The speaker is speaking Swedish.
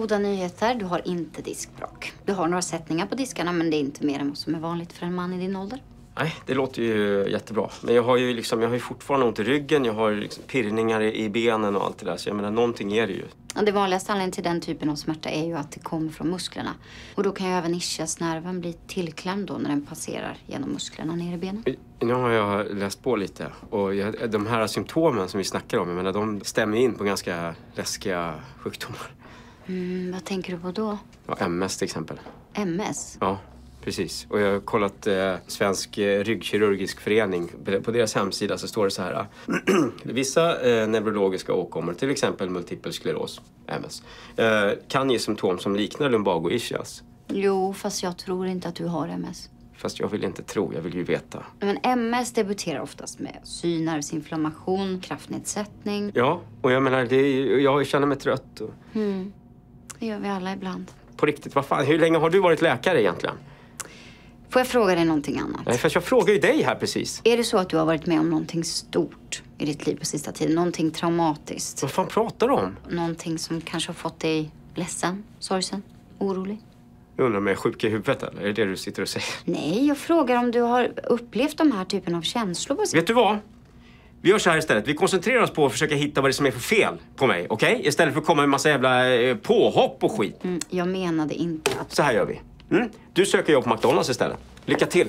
goda nyheter, du har inte diskbråck. Du har några sättningar på diskarna men det är inte mer än vad som är vanligt för en man i din ålder. Nej, det låter ju jättebra. Men jag har ju, liksom, jag har ju fortfarande ont i ryggen, jag har liksom pirrningar i benen och allt det där. Så jag menar, någonting är det ju. Ja, det vanligaste anledningen till den typen av smärta är ju att det kommer från musklerna. Och då kan ju även ischiasnerven bli tillklämd då när den passerar genom musklerna ner i benen. Nu har jag läst på lite och jag, de här symptomen som vi snackar om, jag menar, de stämmer in på ganska läskiga sjukdomar. Mm, vad tänker du på då? Ja, MS till exempel. MS? Ja, precis. Och jag har kollat eh, Svensk eh, ryggkirurgisk förening. På deras hemsida så står det så här. Eh, vissa eh, neurologiska åkommor, till exempel multipel skleros, MS, eh, kan ge symptom som liknar lumbago-ischias. Jo, fast jag tror inte att du har MS. Fast jag vill inte tro, jag vill ju veta. Men MS debuterar oftast med synnervsinflammation, kraftnedsättning. Ja, och jag menar, det är, jag känner mig trött. Och... Mm. Det gör vi alla ibland. På riktigt, vad fan, hur länge har du varit läkare egentligen? Får jag fråga dig någonting annat? Nej, fast jag frågar ju dig här precis. Är det så att du har varit med om någonting stort i ditt liv på sista tiden? Någonting traumatiskt? Vad fan pratar du om? Någonting som kanske har fått dig ledsen, sorgsen, orolig? Jag undrar om jag är sjuk i huvudet eller? Är det det du sitter och säger? Nej, jag frågar om du har upplevt de här typen av känslor på Vet du vad? Vi gör så här istället. Vi koncentrerar oss på att försöka hitta vad det är som är för fel på mig. Okej? Okay? Istället för att komma med massa jävla eh, påhopp och skit. Mm, jag menade inte att... Så här gör vi. Mm? Du söker jobb på McDonalds istället. Lycka till!